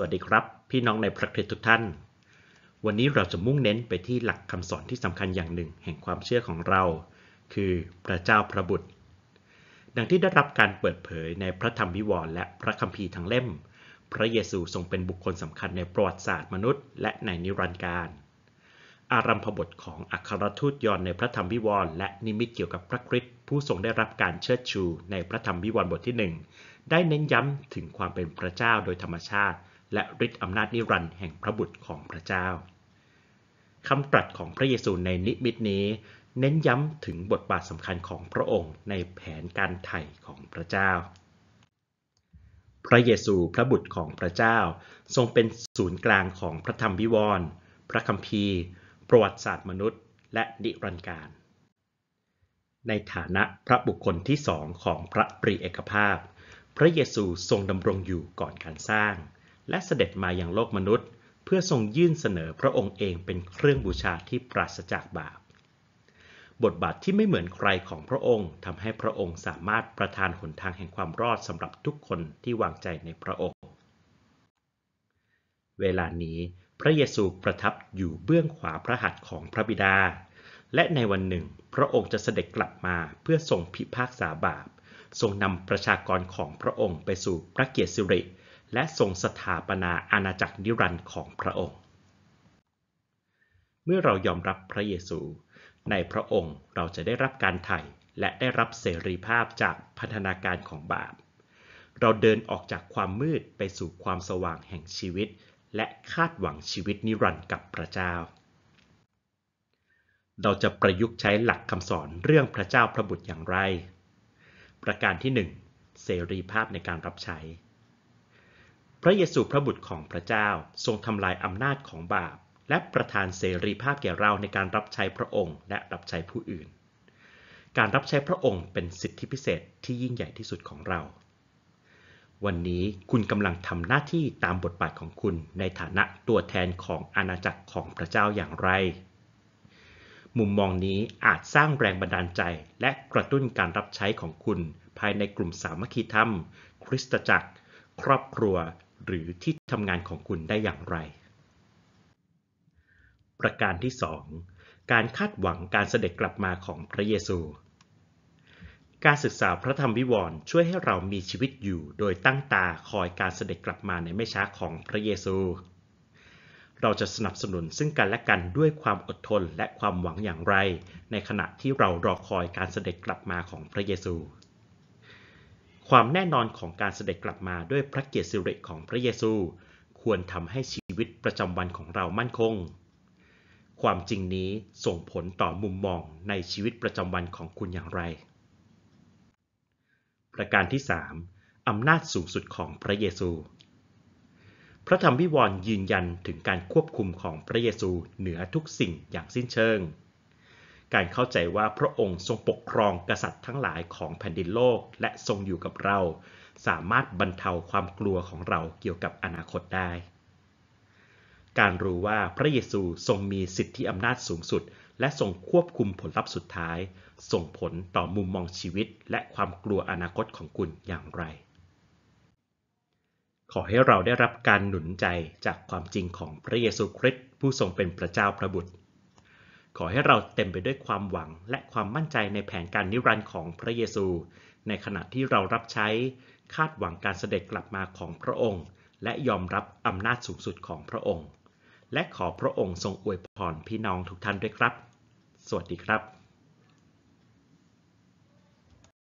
วัสดีครับ พี่น้องในพระคริสต์ทุกท่าน วันนี้เราจะมุ่งเน้นไปที่หลักคำสอนที่สำคัญอย่างหนึ่งแห่งความเชื่อของเรา คือ พระเจ้าพระบุตร ดังที่ได้รับการเปิดเผยในพระธรรมวิวรณ์และพระคัมภีร์ทั้งเล่ม พระเยซูทรงเป็นบุคคลสำคัญในประวัติศาสตร์มนุษย์ และในนิรันดร์การ อารัมพบทของอัครทูตยอนในพระธรรมวิวรณ์และนิมิตเกี่ยวกับพระคริสต์ผู้ทรงได้รับการเชิดชู ในพระธรรมวิวรณ์บทที่หนึ่ง ได้เน้นย้ำถึงความเป็นพระเจ้าโดยธรรมชาติและฤทธิอำนาจนิรันดร์แห่งพระบุตรของพระเจ้าคำตรัสของพระเยซูในนิมิตนี้ เน้นย้ำถึงบทบาทสำคัญของพระองค์ในแผนการไถ่ของพระเจ้า พระเยซูพระบุตรของพระเจ้าทรงเป็นศูนย์กลางของพระธรรมวิวรณ์พระคัมภีร์ ประวัติศาสตร์มนุษย์ และนิรันดร์การ ในฐานะพระบุคคลที่สองของพระปรีเอกภาพ พระเยซูทรงดำรงอยู่ก่อนการสร้างและเสด็จมาอย่างโลกมนุษย์ เพื่อทรงยื่นเสนอพระองค์เองเป็นเครื่องบูชาที่ปราศจากบาป บทบาทที่ไม่เหมือนใครของพระองค์ทำให้พระองค์สามารถประทานหนทางแห่งความรอดสำหรับทุกคนที่วางใจในพระองค์ เวลานี้พระเยซูประทับอยู่เบื้องขวาพระหัตถ์ของพระบิดา และในวันหนึ่งพระองค์จะเสด็จกลับมาเพื่อทรงพิพากษาบาป ทรงนำประชากรของพระองค์ ไปสู่พระเกียรติสิริและทรงสถาปนาอาณาจักรนิรันดร์ของพระองค์ เมื่อเรายอมรับพระเยซูในพระองค์ เราจะได้รับการไถ่และได้รับเสรีภาพจากพัฒนาการของบาป เราเดินออกจากความมืดไปสู่ความสว่างแห่งชีวิต และคาดหวังชีวิตนิรันดร์กับพระเจ้า เราจะประยุกต์ใช้หลักคำสอนเรื่องพระเจ้าพระบุตรอย่างไร ประการที่ 1 เสรีภาพในการรับใช้พระเยซูพระบุตรของพระเจ้าทรงทำลายอำนาจของบาป และประทานเสรีภาพแก่เราในการรับใช้พระองค์และรับใช้ผู้อื่น การรับใช้พระองค์เป็นสิทธิพิเศษที่ยิ่งใหญ่ที่สุดของเรา วันนี้คุณกำลังทำหน้าที่ตามบทบาทของคุณในฐานะตัวแทนของอาณาจักรของพระเจ้าอย่างไร มุมมองนี้อาจสร้างแรงบันดาลใจและกระตุ้นการรับใช้ของคุณ ภายในกลุ่มสามัคคีธรรม คริสตจักร ครอบครัวหรือที่ทำงานของคุณได้อย่างไร ประการที่ 2 การคาดหวังการเสด็จกลับมาของพระเยซู การศึกษาพระธรรมวิวรณ์ช่วยให้เรามีชีวิตอยู่โดยตั้งตาคอยการเสด็จกลับมาในไม่ช้าของพระเยซู เราจะสนับสนุนซึ่งกันและกันด้วยความอดทนและความหวังอย่างไร ในขณะที่เรารอคอยการเสด็จกลับมาของพระเยซูความแน่นอนของการเสด็จกลับมาด้วยพระเกียรติสิริของพระเยซู ควรทำให้ชีวิตประจำวันของเรามั่นคง ความจริงนี้ส่งผลต่อมุมมองในชีวิตประจำวันของคุณอย่างไร ประการที่3อำนาจสูงสุดของพระเยซู พระธรรมวิวรณ์ยืนยันถึงการควบคุมของพระเยซูเหนือทุกสิ่งอย่างสิ้นเชิงการเข้าใจว่าพระองค์ทรงปกครองกษัตริย์ทั้งหลายของแผ่นดินโลกและทรงอยู่กับเรา สามารถบรรเทาความกลัวของเราเกี่ยวกับอนาคตได้ การรู้ว่าพระเยซูทรงมีสิทธิอำนาจสูงสุดและทรงควบคุมผลลัพธ์สุดท้าย ส่งผลต่อมุมมองชีวิตและความกลัวอนาคตของคุณอย่างไร ขอให้เราได้รับการหนุนใจจากความจริงของพระเยซูคริสต์ผู้ทรงเป็นพระเจ้าพระบุตรขอให้เราเต็มไปด้วยความหวังและความมั่นใจในแผนการนิรันดร์ของพระเยซู ในขณะที่เรารับใช้คาดหวังการเสด็จกลับมาของพระองค์ และยอมรับอำนาจสูงสุดของพระองค์ และขอพระองค์ทรงอวยพรพี่น้องทุกท่านด้วยครับ สวัสดีครับ